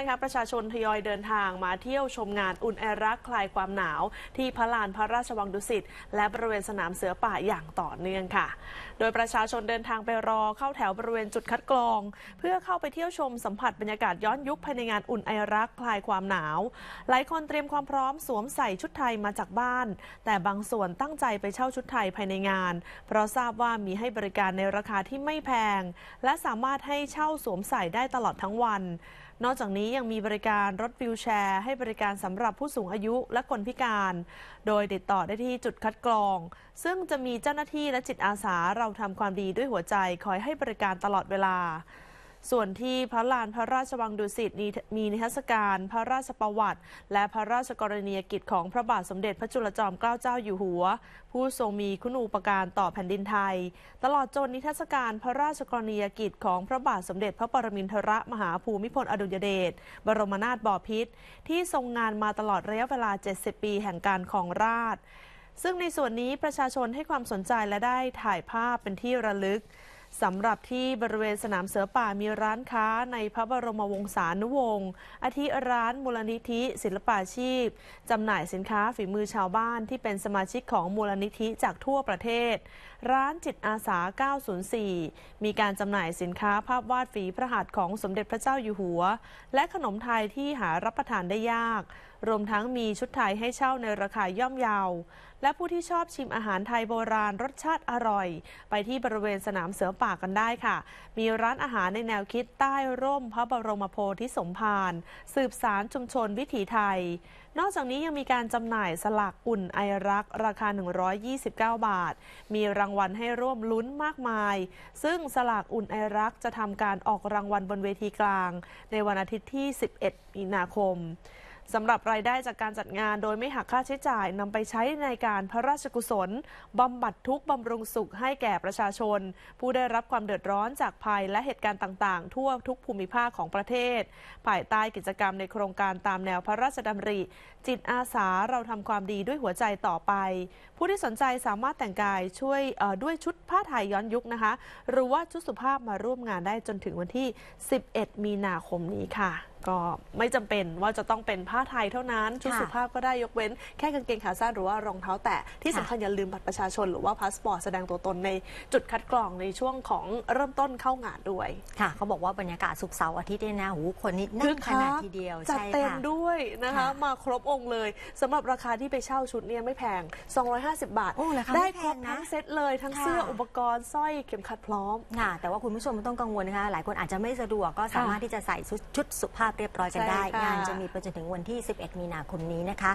ะคะประชาชนทยอยเดินทางมาเที่ยวชมงานอุ่นไอรักคลายความหนาว ที่พระลานพระราชวังดุสิตและบริเวณสนามเสือป่าอย่างต่อเนื่องค่ะ โดยประชาชนเดินทางไปรอเข้าแถวบริเวณจุดคัดกรองเพื่อเข้าไปเที่ยวชมสัมผัสบรรยากาศย้อนยุคภายในงานอุ่นไอรักคลายความหนาว หลายคนเตรียมความพร้อมสวมใส่ชุดไทยมาจากบ้าน แต่บางส่วนตั้งใจไปเช่าชุดไทยภายในงาน เพราะทราบว่ามีให้บริการในราคาที่ไม่แพง และสามารถให้เช่าสวมใส่ได้ตลอดทั้งวันนอกจากนี้ยังมีบริการรถวิวแชร์ให้บริการสำหรับผู้สูงอายุและคนพิการ โดยติดต่อได้ที่จุดคัดกรอง ซึ่งจะมีเจ้าหน้าที่และจิตอาสาเราทำความดีด้วยหัวใจ คอยให้บริการตลอดเวลาส่วนที่พระลานพระราชวังดุสิตมีนิทรรศการ พระราชประวัติ และพระราชกรณียกิจของพระบาทสมเด็จพระจุลจอมเกล้าเจ้าอยู่หัว ผู้ทรงมีคุณูปการต่อแผ่นดินไทย ตลอดจนนิทรรศการ พระราชกรณียกิจ ของพระบาทสมเด็จ พระปรมินทรมหาภูมิพลอดุลยเดชบรมนาถบพิตรที่ทรงงานมาตลอดระยะเวลา 70 ปีแห่งการของราชซึ่งในส่วนนี้ประชาชนให้ความสนใจและได้ถ่ายภาพเป็นที่ระลึกสำหรับที่บริเวณสนามเสือป่ามีร้านค้าในพระบรมวงศานุวงศ์ อาทิร้านมูลนิธิ ศิลปาชีพ จำหน่ายสินค้าฝีมือชาวบ้านที่เป็นสมาชิกของมูลนิธิจากทั่วประเทศ ร้านจิตอาสา 904 มีการจำหน่ายสินค้าภาพวาดฝีพระหัตถ์ของสมเด็จพระเจ้าอยู่หัว และขนมไทยที่หารับประทานได้ยากรวมทั้งมีชุดไทยให้เช่าในราคาย่อมเยาว และผู้ที่ชอบชิมอาหารไทยโบราณรสชาติอร่อย ไปที่บริเวณสนามเสือป่ากันได้ค่ะ มีร้านอาหารในแนวคิดใต้ร่มพระบรมโพธิสมภารสืบสารชุมชนวิถีไทย นอกจากนี้ยังมีการจำหน่ายสลากอุ่นไอรักราคา 129 บาท มีรางวัลให้ร่วมลุ้นมากมาย ซึ่งสลากอุ่นไอรักจะทำการออกรางวัลบนเวทีกลาง ในวันอาทิตย์ที่ 11มีนาคมสำหรับรายได้จากการจัดงาน โดยไม่หักค่าใช้จ่ายนำไปใช้ในการพระราชกุศลบำบัดทุกบำรุงสุขให้แก่ประชาชน ผู้ได้รับความเดือดร้อนจากภัย และเหตุการณ์ต่างๆทั่วทุกภูมิภาคของประเทศภายใต้กิจกรรมในโครงการตามแนวพระราชดำริ จิตอาสาเราทำความดีด้วยหัวใจต่อไป ผู้ที่สนใจสามารถแต่งกายช่วยด้วยชุดผ้าไทยย้อนยุคนะคะ หรือว่าชุดสุภาพมาร่วมงานได้จนถึงวันที่ 11 มีนาคมนี้ค่ะก็ไม่จำเป็นว่าจะต้องเป็นผ้าไทยเท่านั้น ชุดสุภาพก็ได้ยกเว้นแค่กางเกงขาสั้นหรือว่ารองเท้าแตะ ที่สำคัญอย่าลืมบัตรประชาชนหรือว่าพาสปอร์ตแสดงตัวตนในจุดคัดกรองในช่วงของเริ่มต้นเข้างานด้วยค่ะ เขาบอกว่าบรรยากาศสุกเสาร์อาทิตย์เนี่ยนะหูคนนี้นั่ขนาดทีเดียวจัดเต็มด้วยนะคะมาครบองค์เลยสำหรับราคาที่ไปเช่าชุดเนี่ยไม่แพง 250 บาท้ไได้ครบทั้งเซตเลย ทั้งเสื้ออุปกรณ์สร้อยเข็มขัดพร้อมค่ะแต่ว่าคุณผู้ชมไม่ต้องกังวลนะคะหลายคนอาจจะไม่สะดวกก็สามารถที่จะใส่ชุดสุภาพาบเรียบร้อยกันได้งานจะมีไปจนถึงวันที่ 11 มีนาคมนี้นะคะ